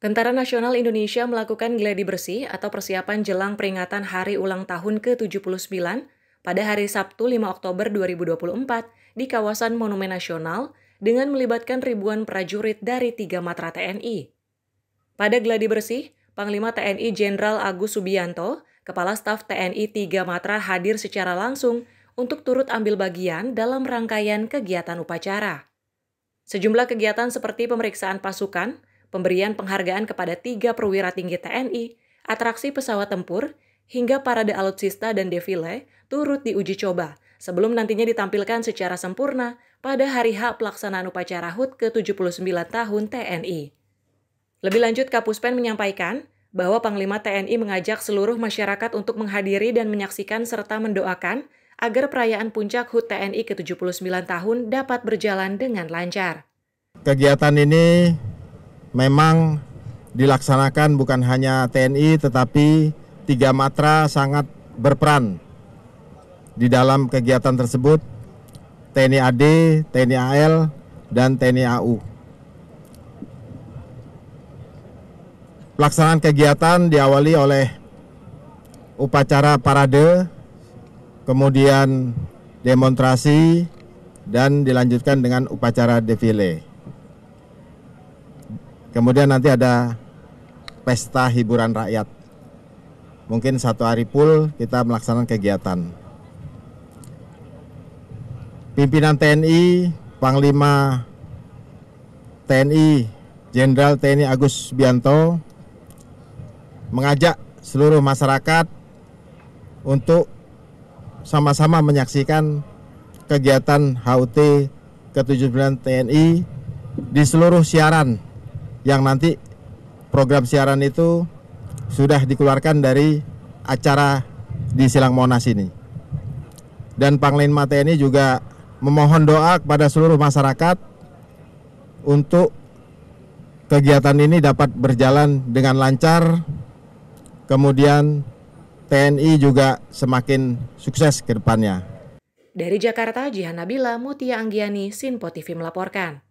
Tentara Nasional Indonesia melakukan geladi bersih atau persiapan jelang peringatan Hari Ulang Tahun ke-79 pada hari Sabtu 5 Oktober 2024 di kawasan Monumen Nasional dengan melibatkan ribuan prajurit dari tiga matra TNI. Pada geladi bersih, Panglima TNI Jenderal Agus Subianto, Kepala Staf TNI Tiga Matra hadir secara langsung untuk turut ambil bagian dalam rangkaian kegiatan upacara. Sejumlah kegiatan seperti pemeriksaan pasukan, pemberian penghargaan kepada tiga perwira tinggi TNI, atraksi pesawat tempur, hingga parade alutsista dan defile turut diuji coba sebelum nantinya ditampilkan secara sempurna pada hari H pelaksanaan upacara HUT ke-79 tahun TNI. Lebih lanjut, Kapuspen menyampaikan bahwa Panglima TNI mengajak seluruh masyarakat untuk menghadiri dan menyaksikan serta mendoakan agar perayaan puncak HUT TNI ke-79 tahun dapat berjalan dengan lancar. Kegiatan ini memang dilaksanakan bukan hanya TNI tetapi tiga matra sangat berperan di dalam kegiatan tersebut TNI AD, TNI AL, dan TNI AU. Pelaksanaan kegiatan diawali oleh upacara parade, kemudian demonstrasi, dan dilanjutkan dengan upacara defile. Kemudian nanti ada pesta hiburan rakyat. Mungkin satu hari full kita melaksanakan kegiatan. Pimpinan TNI, Panglima TNI, Jenderal TNI Agus Bianto mengajak seluruh masyarakat untuk sama-sama menyaksikan kegiatan HUT ke-79 TNI di seluruh siaran yang nanti program siaran itu sudah dikeluarkan dari acara di Silang Monas ini. Dan Panglima TNI juga memohon doa kepada seluruh masyarakat untuk kegiatan ini dapat berjalan dengan lancar. Kemudian TNI juga semakin sukses ke depannya. Dari Jakarta, Jihan Nabila, Mutia Anggiani, Sinpo TV melaporkan.